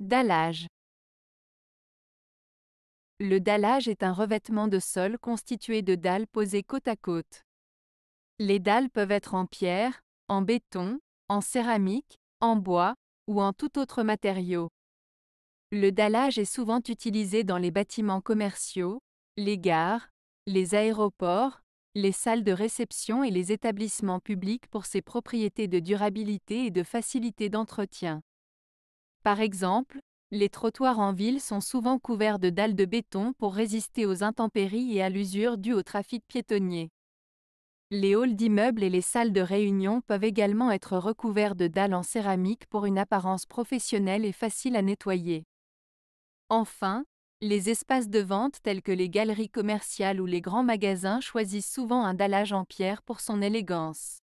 Dallage Le dallage est un revêtement de sol constitué de dalles posées côte à côte. Les dalles peuvent être en pierre, en béton, en céramique, en bois ou en tout autre matériau. Le dallage est souvent utilisé dans les bâtiments commerciaux, les gares, les aéroports, les salles de réception et les établissements publics pour ses propriétés de durabilité et de facilité d'entretien. Par exemple, les trottoirs en ville sont souvent couverts de dalles de béton pour résister aux intempéries et à l'usure due au trafic piétonnier. Les halls d'immeubles et les salles de réunion peuvent également être recouverts de dalles en céramique pour une apparence professionnelle et facile à nettoyer. Enfin, les espaces de vente tels que les galeries commerciales ou les grands magasins choisissent souvent un dallage en pierre pour son élégance.